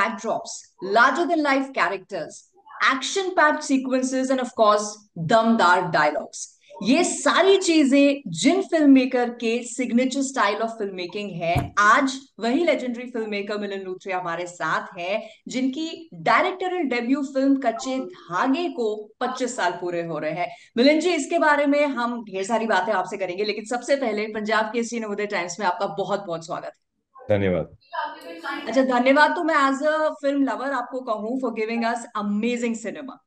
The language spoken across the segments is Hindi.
backdrops, larger than life characters, action packed sequences, and of course, damdar dialogues. ये सारी चीजें जिन फिल्म मेकर के signature style of film making है आज वही legendary film maker Milan Luthria हमारे साथ है जिनकी डायरेक्टोरियल डेब्यू फिल्म कच्चे धागे को 25 साल पूरे हो रहे हैं मिलन जी इसके बारे में हम ढेर सारी बातें आपसे करेंगे लेकिन सबसे पहले पंजाब केसरी नवोदय टाइम्स में आपका बहुत बहुत स्वागत है धन्यवाद अच्छा धन्यवाद तो मैं एज अ फिल्म लवर आपको कहूँ for giving us amazing cinema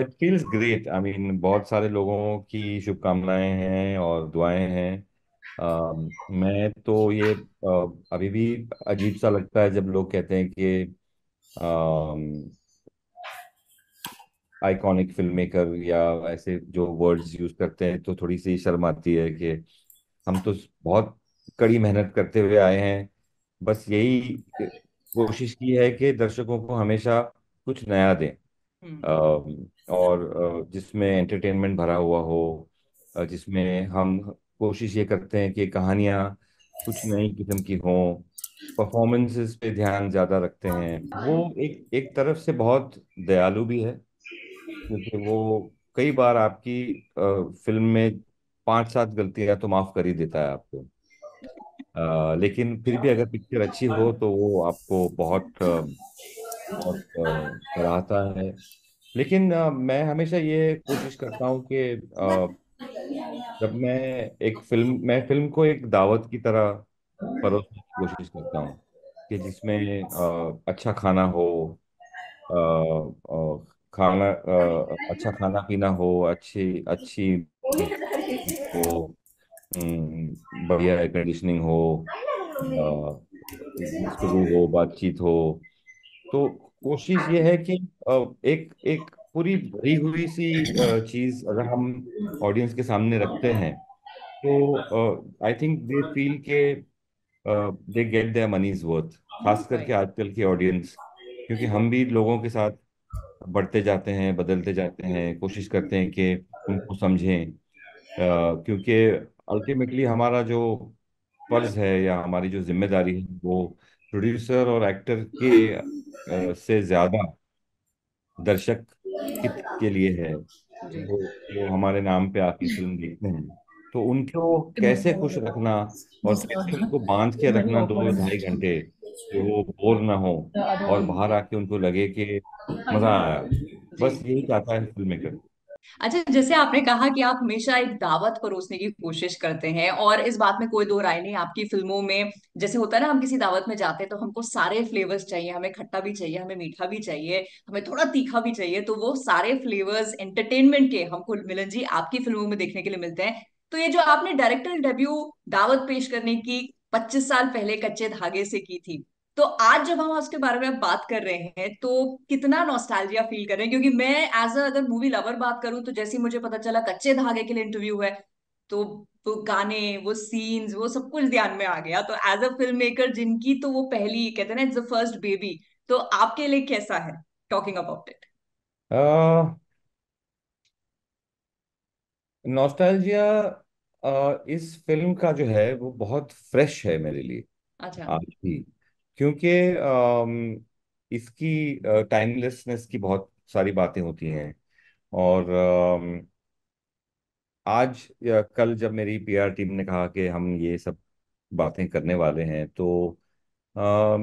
it feels great I mean बहुत सारे लोगों की शुभकामनाएं हैं और दुआएं हैं uh, मैं तो ये uh, अभी भी अजीब सा लगता है जब लोग कहते हैं कि आइकॉनिक फिल्म मेकर या ऐसे जो वर्ड्स यूज करते हैं तो थोड़ी सी शर्म आती है कि हम तो बहुत कड़ी मेहनत करते हुए आए हैं बस यही कोशिश की है कि दर्शकों को हमेशा कुछ नया दें हम्म। और जिसमें एंटरटेनमेंट भरा हुआ हो जिसमें हम कोशिश ये करते हैं कि कहानियाँ कुछ नई किस्म की हों परफॉर्मेंसेस पे ध्यान ज़्यादा रखते हैं वो एक एक तरफ से बहुत दयालु भी है क्योंकि वो कई बार आपकी फिल्म में पांच सात गलतियां तो माफ कर ही देता है आपको आ, लेकिन फिर भी अगर पिक्चर अच्छी हो तो वो आपको बहुत बहुत कराता है लेकिन आ, मैं हमेशा ये कोशिश करता हूँ कि जब मैं एक फिल्म मैं फिल्म को एक दावत की तरह परोसने की कोशिश करता हूँ कि जिसमें आ, अच्छा खाना हो आ, आ, खाना आ, अच्छा खाना पीना हो अच्छी अच्छी हो हम्म, बढ़िया एयर कंडीशनिंग हो शुरू हो बातचीत हो तो कोशिश ये है कि एक एक पूरी भरी हुई सी चीज अगर हम ऑडियंस के सामने रखते हैं तो आई थिंक दे फील के they get their money is worth खास करके आजकल की ऑडियंस क्योंकि हम भी लोगों के साथ बढ़ते जाते हैं बदलते जाते हैं कोशिश करते हैं कि उनको समझें क्योंकि अल्टीमेटली हमारा जो फर्ज है या हमारी जो जिम्मेदारी है वो प्रोड्यूसर और एक्टर के से ज्यादा दर्शक के लिए है वो, वो हमारे नाम पे आपकी फिल्म देखते हैं तो उनको कैसे खुश रखना और उनको बांध के रखना दो ढाई घंटे तो वो बोर ना हो और बाहर आके उनको लगे कि मजा आया बस यही चाहता है फिल्म मेकर अच्छा जैसे आपने कहा कि आप हमेशा एक दावत परोसने की कोशिश करते हैं और इस बात में कोई दो राय नहीं आपकी फिल्मों में जैसे होता है ना हम किसी दावत में जाते हैं तो हमको सारे फ्लेवर्स चाहिए हमें खट्टा भी चाहिए हमें मीठा भी चाहिए हमें थोड़ा तीखा भी चाहिए तो वो सारे फ्लेवर्स एंटरटेनमेंट के हमको मिलन जी आपकी फिल्मों में देखने के लिए मिलते हैं तो ये जो आपने डायरेक्टर डेब्यू दावत पेश करने की पच्चीस साल पहले कच्चे धागे से की थी तो आज जब हम उसके बारे में बात कर रहे हैं तो कितना नॉस्टैल्जिया फील कर रहे हैं क्योंकि मैं एज अ अगर मूवी लवर बात करूं तो जैसे मुझे पता चला कच्चे धागे के लिए इंटरव्यू है तो वो गाने वो सीन्स वो सब कुछ ध्यान में आ गया तो एज अ फिल्म मेकर जिनकी तो वो पहली कहते हैं ना इट्स द फर्स्ट बेबी तो आपके लिए कैसा है टॉकिंग अबाउट इट नॉस्टैल्जिया इस फिल्म का जो है वो बहुत फ्रेश है मेरे लिए अच्छा आज भी क्योंकि इसकी टाइमलेसनेस की बहुत सारी बातें होती हैं और आज या कल जब मेरी पीआर टीम ने कहा कि हम ये सब बातें करने वाले हैं तो आ,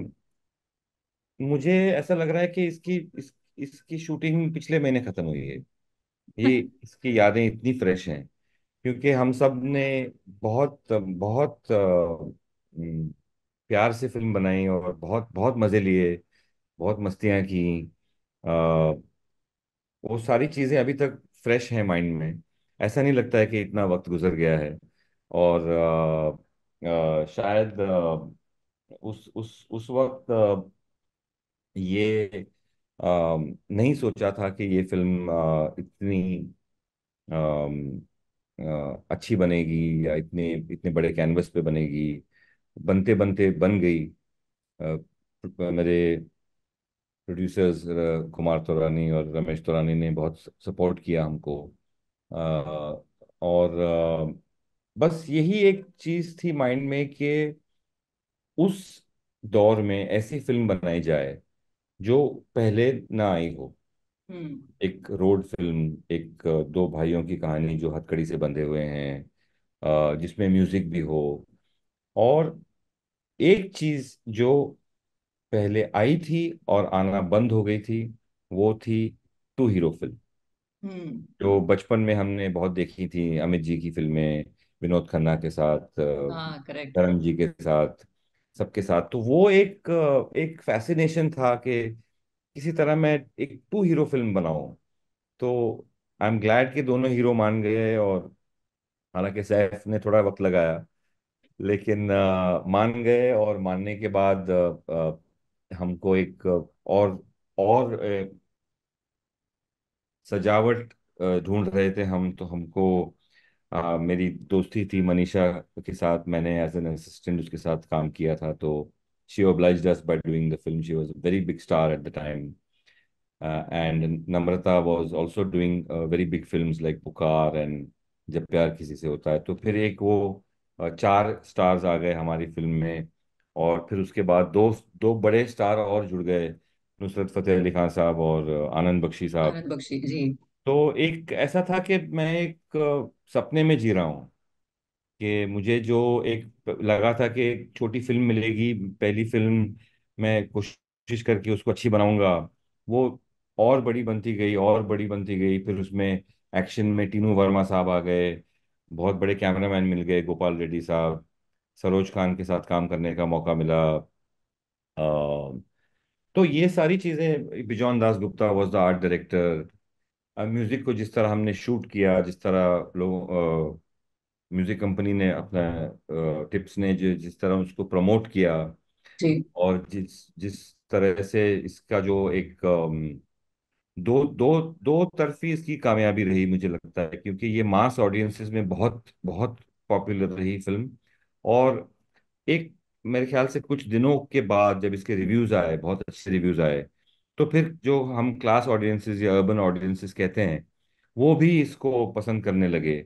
मुझे ऐसा लग रहा है कि इसकी इस, इसकी शूटिंग पिछले महीने खत्म हुई है ये इसकी यादें इतनी फ्रेश हैं क्योंकि हम सब ने बहुत बहुत प्यार से फिल्म बनाई और बहुत बहुत मज़े लिए बहुत मस्तियाँ की आ, वो सारी चीज़ें अभी तक फ्रेश है माइंड में ऐसा नहीं लगता है कि इतना वक्त गुजर गया है और आ, आ, शायद आ, उस उस उस वक्त आ, ये आ, नहीं सोचा था कि ये फिल्म आ, इतनी आ, आ, अच्छी बनेगी या इतने इतने बड़े कैनवस पे बनेगी बनते बनते बन गई मेरे प्रोड्यूसर्स कुमार तोरानी और रमेश तोरानी ने बहुत सपोर्ट किया हमको और बस यही एक चीज़ थी माइंड में कि उस दौर में ऐसी फिल्म बनाई जाए जो पहले ना आई हो हम्म। एक रोड फिल्म एक दो भाइयों की कहानी जो हथकड़ी से बंधे हुए हैं जिसमें म्यूजिक भी हो और एक चीज जो पहले आई थी और आना बंद हो गई थी वो थी टू हीरो फिल्म हम्म। जो बचपन में हमने बहुत देखी थी अमित जी की फिल्में विनोद खन्ना के साथ हाँ, धर्म जी के साथ सबके साथ तो वो एक एक फैसिनेशन था कि किसी तरह मैं एक टू हीरो फिल्म बनाऊं तो आई एम ग्लैड कि दोनों हीरो मान गए और हालांकि सैफ ने थोड़ा वक्त लगाया लेकिन आ, मान गए और मानने के बाद आ, आ, हमको एक और और ए, सजावट ढूंढ रहे थे हम तो हमको आ, मेरी दोस्ती थी मनीषा के साथ मैंने एज एन असिस्टेंट उसके साथ काम किया था तो she obliged us by doing the film she was very big star at the time and Namrata was also doing very big films like Pukar and Jab Pyaar किसी से होता है तो फिर एक वो चार स्टार्स आ गए हमारी फिल्म में और फिर उसके बाद दो दो बड़े स्टार और जुड़ गए नुसरत फतेह अली खान साहब और आनंद बख्शी साहब आनंद बख्शी जी तो एक ऐसा था कि मैं एक सपने में जी रहा हूँ कि मुझे जो एक लगा था कि एक छोटी फिल्म मिलेगी पहली फिल्म मैं कोशिश करके उसको अच्छी बनाऊंगा वो और बड़ी बनती गई और बड़ी बनती गई फिर उसमें एक्शन में टीनू वर्मा साहब आ गए बहुत बड़े कैमरामैन मिल गए गोपाल रेड्डी साहब सरोज खान के साथ काम करने का मौका मिला तो ये सारी चीज़ें Bijon Dasgupta was the art director music को जिस तरह हमने शूट किया जिस तरह लोग म्यूज़िक कंपनी ने अपना टिप्स ने जो जिस तरह उसको प्रमोट किया और जिस जिस तरह से इसका जो एक दो दो दो तरफी इसकी कामयाबी रही मुझे लगता है क्योंकि ये मास ऑडियंसेस में बहुत बहुत पॉपुलर रही फिल्म और एक मेरे ख्याल से कुछ दिनों के बाद जब इसके रिव्यूज आए बहुत अच्छे रिव्यूज आए तो फिर जो हम क्लास ऑडियंसेस या अर्बन ऑडियंसेस कहते हैं वो भी इसको पसंद करने लगे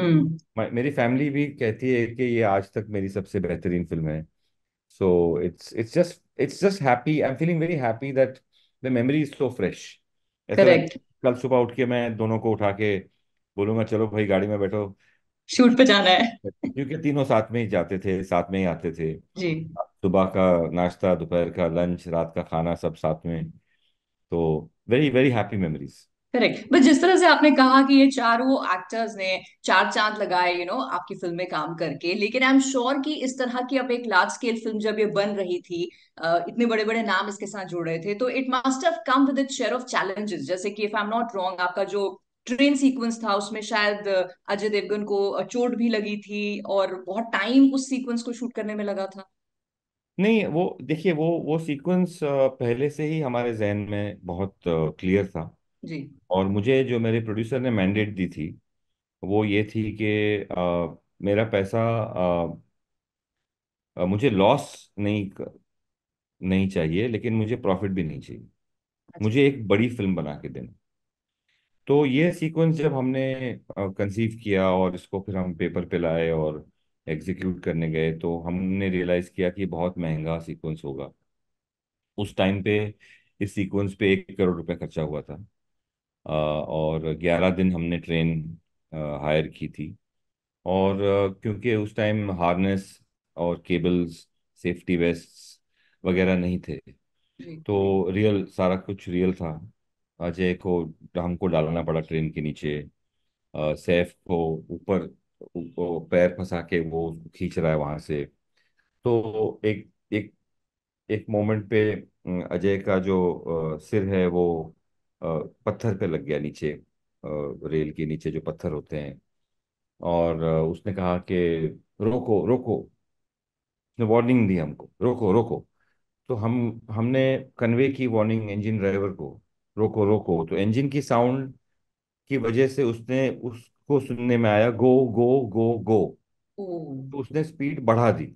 हम्म। मेरी फैमिली भी कहती है कि ये आज तक मेरी सबसे बेहतरीन फिल्म है so it's it's just it's just happy I am feeling very happy that the memory is so fresh ऐसा करेक्ट कल सुबह उठ के मैं दोनों को उठा के बोलूंगा चलो भाई गाड़ी में बैठो शूट पे जाना है क्योंकि तीनों साथ में ही जाते थे साथ में ही आते थे जी सुबह का नाश्ता दोपहर का लंच रात का खाना सब साथ में तो very very happy memories correct but जिस तरह से आपने कहा कि ये चारों एक्टर्स ने चार चांद लगाए यू नो आपकी फिल्म में काम करके लेकिन आई एम श्योर कि इस तरह की अब एक लार्ज स्केल फिल्म जब ये बन रही थी इतने बड़े बड़े नाम इसके साथ जुड़ रहे थे तो it must have come with share of challenges जैसे कि if I am not wrong आपका जो ट्रेन सीक्वेंस था उसमें शायद अजय देवगन को चोट भी लगी थी और बहुत टाइम उस सीक्वेंस को शूट करने में लगा था नहीं वो देखिए वो वो सीक्वेंस पहले से ही हमारे जहन में बहुत क्लियर था जी और मुझे जो मेरे प्रोड्यूसर ने मैंडेट दी थी वो ये थी कि मेरा पैसा आ, आ, मुझे लॉस नहीं नहीं चाहिए लेकिन मुझे प्रॉफिट भी नहीं चाहिए अच्छा। मुझे एक बड़ी फिल्म बना के देना तो ये सीक्वेंस जब हमने कंसीव किया और इसको फिर हम पेपर पे लाए और एग्जीक्यूट करने गए तो हमने रियलाइज किया कि बहुत महंगा सीक्वेंस होगा उस टाइम पे इस सीक्वेंस पे एक करोड़ रुपए खर्चा हुआ था और ग्यारह दिन हमने ट्रेन हायर की थी और क्योंकि उस टाइम हार्नेस और केबल्स सेफ्टी वेस्ट वगैरह नहीं थे तो रियल सारा कुछ रियल था अजय को हमको डालना पड़ा ट्रेन के नीचे सैफ को ऊपर पैर फंसा के वो खींच रहा है वहां से तो एक एक एक मोमेंट पे अजय का जो सिर है वो पत्थर पे लग गया नीचे रेल के नीचे जो पत्थर होते हैं और उसने कहा कि रोको रोको उसने वार्निंग दी हमको रोको रोको तो हम हमने कन्वे की वार्निंग इंजन ड्राइवर को रोको रोको तो इंजन की साउंड की वजह से उसने उसको सुनने में आया गो गो गो गो तो उसने स्पीड बढ़ा दी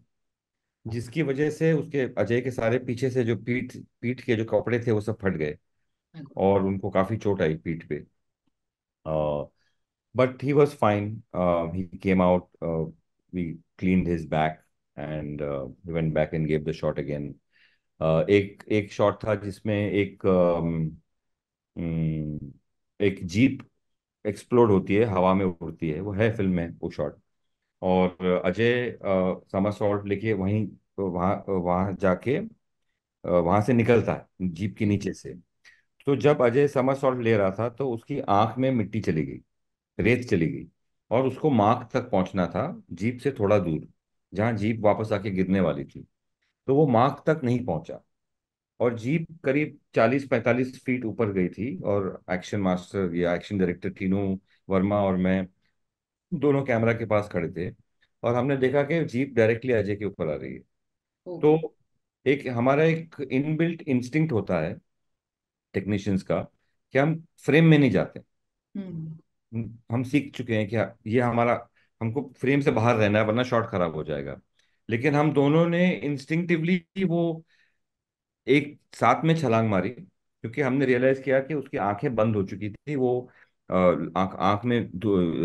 जिसकी वजह से उसके अजय के सारे पीछे से जो पीठ पीठ के जो कपड़े थे वो सब फट गए और उनको काफी चोट आई पीठ पे but he was fine he came out we clean his back and went back and gave the shot again एक एक शॉट था जिसमें एक uh, एक जीप एक्सप्लोड होती है हवा में उड़ती है वो है फिल्म में वो शॉट और अजय समर सॉल्ट लेके वहीं वहाँ वहाँ जाके वहाँ से निकलता है जीप के नीचे से तो जब अजय समर सॉल्ट ले रहा था तो उसकी आंख में मिट्टी चली गई रेत चली गई और उसको मार्क तक पहुंचना था जीप से थोड़ा दूर जहां जीप वापस आके गिरने वाली थी तो वो मार्क तक नहीं पहुंचा और जीप करीब 40-45 फीट ऊपर गई थी और एक्शन मास्टर या एक्शन डायरेक्टर टीनू वर्मा और मैं दोनों कैमरा के पास खड़े थे और हमने देखा कि जीप डायरेक्टली अजय के ऊपर आ रही है तो एक हमारा एक इनबिल्ट इंस्टिंक्ट होता है टेक्नीशियंस का कि हम फ्रेम में नहीं जाते हम्म। हम सीख चुके हैं कि हाँ, ये हमारा हमको फ्रेम से बाहर रहना है वरना शॉट खराब हो जाएगा लेकिन हम दोनों ने इंस्टिंक्टिवली वो एक साथ में छलांग मारी क्योंकि हमने रियलाइज किया कि उसकी आंखें बंद हो चुकी थी वो आंख आंख में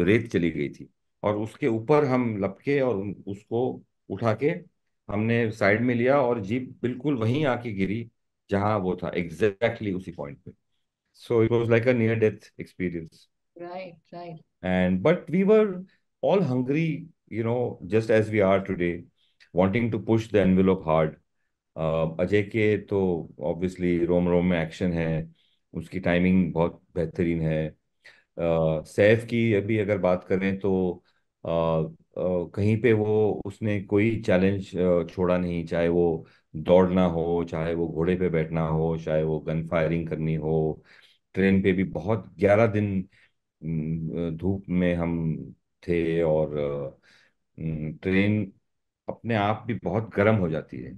रेत चली गई थी और उसके ऊपर हम लपके और उसको उठा के हमने साइड में लिया और जीप बिल्कुल वहीं आके गिरी जहां वो था एग्जैक्टली exactly उसी पॉइंट पे so it was like a near death experience right right and but we were all hungry you know just as we are today wanting to push the envelope hard Ajay के तो ऑब्वियसली रोम रोम में एक्शन है उसकी टाइमिंग बहुत बेहतरीन है uh, सैफ की अभी अगर बात करें तो uh, uh, कहीं पे वो उसने कोई चैलेंज uh, छोड़ा नहीं चाहे वो दौड़ना हो चाहे वो घोड़े पे बैठना हो चाहे वो गन फायरिंग करनी हो ट्रेन पे भी बहुत ग्यारह दिन धूप में हम थे और ट्रेन अपने आप भी बहुत गर्म हो जाती है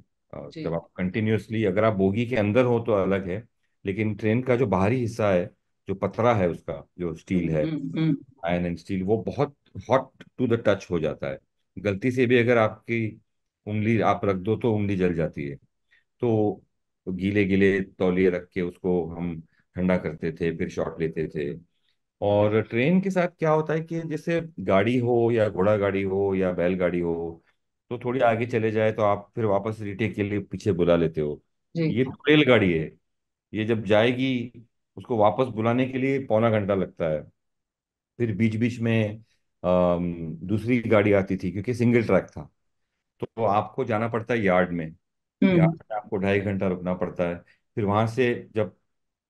जब आप कंटिन्यूसली अगर आप बोगी के अंदर हो तो अलग है लेकिन ट्रेन का जो बाहरी हिस्सा है जो पथरा है उसका जो स्टील है हम्म, हम्म। आयरन एंड स्टील वो बहुत हॉट टू द टच हो जाता है गलती से भी अगर आपकी उंगली आप रख दो तो उंगली जल जाती है तो गीले गीले तौलिए रख के उसको हम ठंडा करते थे फिर शॉट लेते थे और ट्रेन के साथ क्या होता है कि जैसे गाड़ी हो या घोड़ा गाड़ी हो या बैलगाड़ी हो तो थोड़ी आगे चले जाए तो आप फिर वापस रिटेक के लिए पीछे बुला लेते हो ये तो रेलगाड़ी है ये जब जाएगी उसको वापस बुलाने के लिए पौना घंटा लगता है फिर बीच बीच में आ, दूसरी गाड़ी आती थी क्योंकि सिंगल ट्रैक था तो आपको जाना पड़ता है यार्ड में हम्म। यार्ड में आपको ढाई घंटा रुकना पड़ता है फिर वहां से जब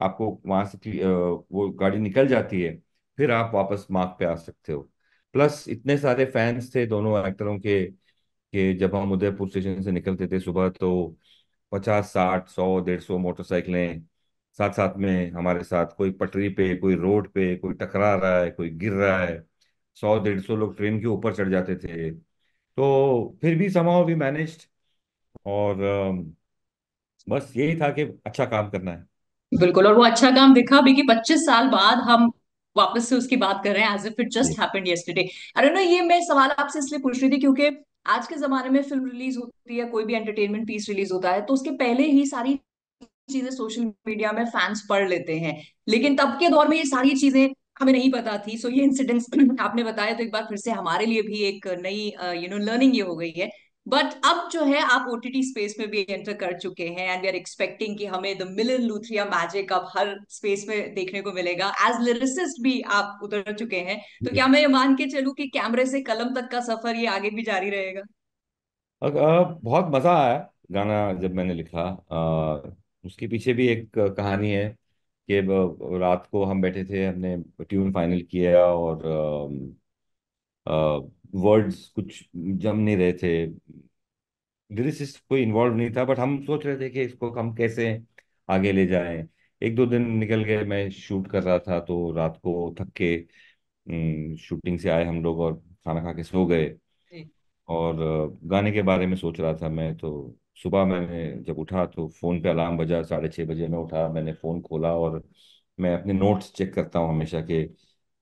आपको वहां से वो गाड़ी निकल जाती है फिर आप वापस मार्ग पे आ सकते हो प्लस इतने सारे फैंस थे दोनों एक्टरों के कि जब हम उदयपुर स्टेशन से निकलते थे सुबह तो पचास साठ सौ डेढ़ सौ मोटरसाइकिलें साथ साथ में हमारे साथ कोई पटरी पे कोई रोड पे कोई टकरा रहा है कोई गिर रहा है सौ डेढ़ सौ लोग ट्रेन के ऊपर चढ़ जाते थे तो फिर भी समाव भी मैनेज और um, बस यही था कि अच्छा काम करना है बिल्कुल और वो अच्छा काम दिखा भी कि 25 साल बाद हम वापस से उसकी बात कर रहे हैं as if it just happened yesterday अरे ना ये मैं सवाल आपसे इसलिए पूछ रही थी क्योंकि आज के जमाने में फिल्म रिलीज होती है कोई भी एंटरटेनमेंट पीस रिलीज होता है तो उसके पहले ही सारी चीजें सोशल मीडिया में फैंस पढ़ लेते हैं लेकिन तब के दौर में ये सारी चीजें हमें नहीं पता थी सो so ये इंसिडेंट्स आपने बताया तो एक बार फिर से हमारे लिए भी एक नई यू नो लर्निंग ये हो गई है बट अब जो है आप ओ स्पेस में भी एंटर कर चुके हैं एंड वी आर एक्सपेक्टिंग कि हमें द मिलन लूथरिया मैजिक अब हर स्पेस में देखने को मिलेगा एज लिरिसिस्ट भी आप उतर चुके हैं तो क्या मैं ये मान के चलूँ कि कैमरे से कलम तक का सफर ये आगे भी जारी रहेगा बहुत मजा आया गाना जब मैंने लिखा उसके पीछे भी एक कहानी है कि रात को हम बैठे थे हमने ट्यून फाइनल किया और वर्ड्स कुछ जम नहीं रहे थे लिरिसिस्ट कोई इन्वॉल्व नहीं था बट हम सोच रहे थे कि इसको हम कैसे आगे ले जाएं एक दो दिन निकल गए मैं शूट कर रहा था तो रात को थक के शूटिंग से आए हम लोग और खाना खा के सो गए और गाने के बारे में सोच रहा था मैं तो सुबह मैं जब उठा तो फ़ोन पे अलार्म बजा साढ़े छः बजे मैं उठा मैंने फ़ोन खोला और मैं अपने नोट्स चेक करता हूँ हमेशा के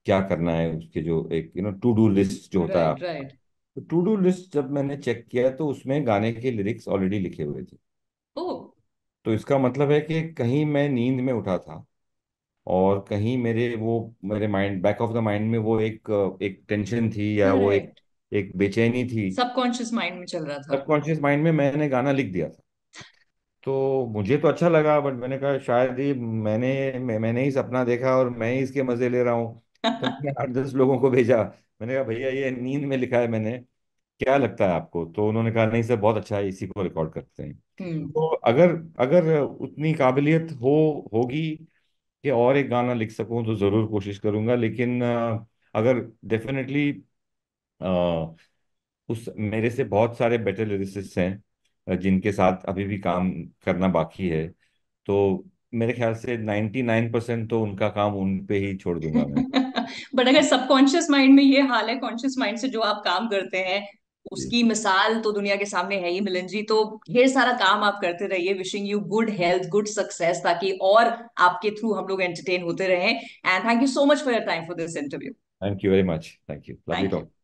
क्या करना है उसके जो एक you know to do list जो होता है तो टू डू लिस्ट जब मैंने चेक किया तो उसमें गाने के लिरिक्स ऑलरेडी लिखे हुए थे तो इसका मतलब है कि कहीं मैं नींद में उठा था और कहीं मेरे वो मेरे mind back of the mind में वो एक एक टेंशन थी या वो एक एक बेचैनी थी सबकॉन्शियस माइंड में चल रहा था सबकॉन्शियस माइंड में मैंने गाना लिख दिया था तो मुझे तो अच्छा लगा बट मैंने कहा शायद ही मैंने मैं, मैंने ही सपना देखा और मैं ही इसके मजे ले रहा हूँ तो मैंने आठ दस लोगों को भेजा मैंने कहा भैया ये नींद में लिखा है मैंने क्या लगता है आपको तो उन्होंने कहा नहीं सर बहुत अच्छा है इसी को रिकॉर्ड करते हैं हम्म। तो अगर अगर उतनी काबिलियत हो होगी कि और एक गाना लिख सकूं तो जरूर कोशिश करूंगा लेकिन अगर डेफिनेटली उस मेरे से बहुत सारे बेटर लिरिसिस्ट हैं जिनके साथ अभी भी काम करना बाकी है तो मेरे ख्याल से 99 परसेंट तो उनका काम उन पे ही छोड़ दूंगा मैं बट अगर सबकॉन्शियस माइंड में ये हाल है कॉन्शियस माइंड से जो आप काम करते हैं उसकी मिसाल तो दुनिया के सामने है ही मिलन जी तो ढेर सारा काम आप करते रहिए wishing you good health good success ताकि और आपके थ्रू हम लोग एंटरटेन होते रहें and thank you so much for your time for this interview thank you very much thank you love you